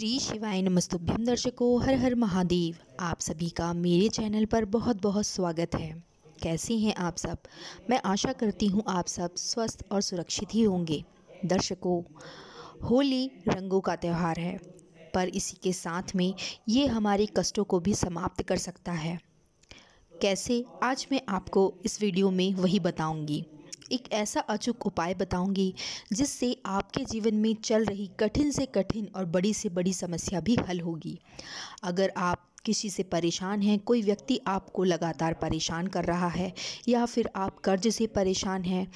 श्री शिवाय नमस्तुभ्यम दर्शकों हर हर महादेव आप सभी का मेरे चैनल पर बहुत बहुत स्वागत है कैसे हैं आप सब मैं आशा करती हूं आप सब स्वस्थ और सुरक्षित ही होंगे दर्शकों होली रंगों का त्यौहार है पर इसी के साथ में ये हमारे कष्टों को भी समाप्त कर सकता है कैसे आज मैं आपको इस वीडियो में वही बताऊँगी एक ऐसा अचूक उपाय बताऊंगी जिससे आपके जीवन में चल रही कठिन से कठिन और बड़ी से बड़ी समस्या भी हल होगी अगर आप किसी से परेशान हैं कोई व्यक्ति आपको लगातार परेशान कर रहा है या फिर आप कर्ज से परेशान हैं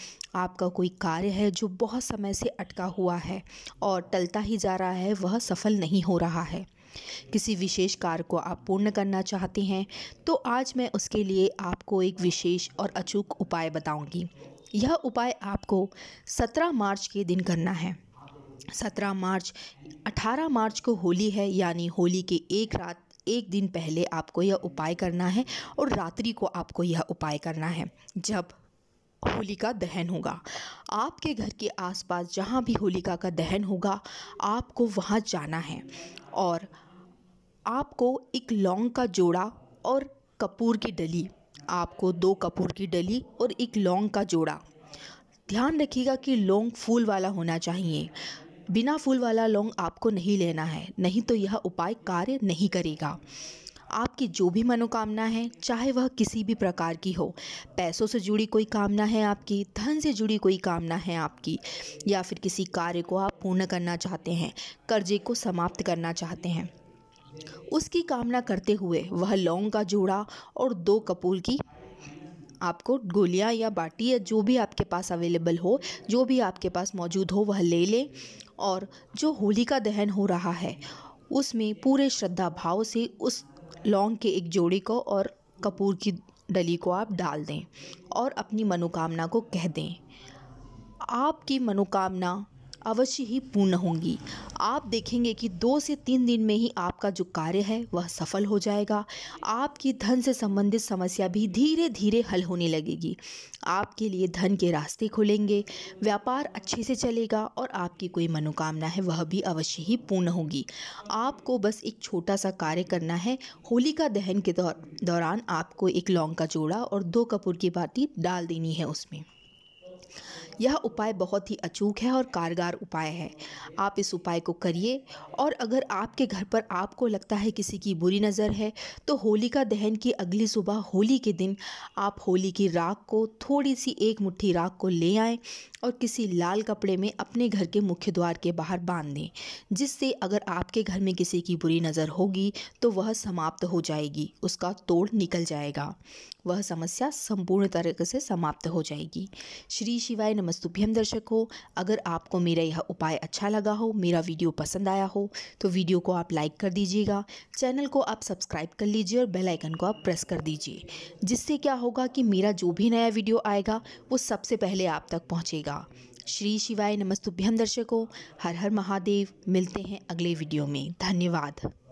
आपका कोई कार्य है जो बहुत समय से अटका हुआ है और टलता ही जा रहा है वह सफल नहीं हो रहा है किसी विशेष कार्य को आप पूर्ण करना चाहते हैं तो आज मैं उसके लिए आपको एक विशेष और अचूक उपाय बताऊंगी। यह उपाय आपको 17 मार्च के दिन करना है 17 मार्च 18 मार्च को होली है यानी होली के एक रात एक दिन पहले आपको यह उपाय करना है और रात्रि को आपको यह उपाय करना है जब होलिका दहन होगा आपके घर के आसपास जहाँ भी होलिका का दहन होगा आपको वहाँ जाना है और आपको एक लौंग का जोड़ा और कपूर की डली आपको दो कपूर की डली और एक लौंग का जोड़ा ध्यान रखिएगा कि लौंग फूल वाला होना चाहिए बिना फूल वाला लौंग आपको नहीं लेना है नहीं तो यह उपाय कार्य नहीं करेगा आपकी जो भी मनोकामना है चाहे वह किसी भी प्रकार की हो पैसों से जुड़ी कोई कामना है आपकी धन से जुड़ी कोई कामना है आपकी या फिर किसी कार्य को आप पूर्ण करना चाहते हैं कर्जे को समाप्त करना चाहते हैं उसकी कामना करते हुए वह लौंग का जोड़ा और दो कपूर की आपको गोलियाँ या बाटी या जो भी आपके पास अवेलेबल हो जो भी आपके पास मौजूद हो वह ले लें और जो होली का दहन हो रहा है उसमें पूरे श्रद्धा भाव से उस लौंग के एक जोड़े को और कपूर की डली को आप डाल दें और अपनी मनोकामना को कह दें आपकी मनोकामना अवश्य ही पूर्ण होंगी आप देखेंगे कि दो से तीन दिन में ही आपका जो कार्य है वह सफल हो जाएगा आपकी धन से संबंधित समस्या भी धीरे धीरे हल होने लगेगी आपके लिए धन के रास्ते खुलेंगे व्यापार अच्छे से चलेगा और आपकी कोई मनोकामना है वह भी अवश्य ही पूर्ण होगी आपको बस एक छोटा सा कार्य करना है होलिका दहन के दौर दौरान आपको एक लौंग का जोड़ा और दो कपूर की बाटी डाल देनी है उसमें यह उपाय बहुत ही अचूक है और कारगर उपाय है आप इस उपाय को करिए और अगर आपके घर पर आपको लगता है किसी की बुरी नज़र है तो होलिका दहन की अगली सुबह होली के दिन आप होली की राख को थोड़ी सी एक मुट्ठी राख को ले आएँ और किसी लाल कपड़े में अपने घर के मुख्य द्वार के बाहर बांध दें जिससे अगर आपके घर में किसी की बुरी नज़र होगी तो वह समाप्त हो जाएगी उसका तोड़ निकल जाएगा वह समस्या संपूर्ण तरीके से समाप्त हो जाएगी श्री शिवाय नमस्तुभ्यम दर्शकों अगर आपको मेरा यह उपाय अच्छा लगा हो मेरा वीडियो पसंद आया हो तो वीडियो को आप लाइक कर दीजिएगा चैनल को आप सब्सक्राइब कर लीजिए और बेल आइकन को आप प्रेस कर दीजिए जिससे क्या होगा कि मेरा जो भी नया वीडियो आएगा वो सबसे पहले आप तक पहुँचेगा श्री शिवाय नमस्तुभ्यम दर्शकों हर हर महादेव मिलते हैं अगले वीडियो में धन्यवाद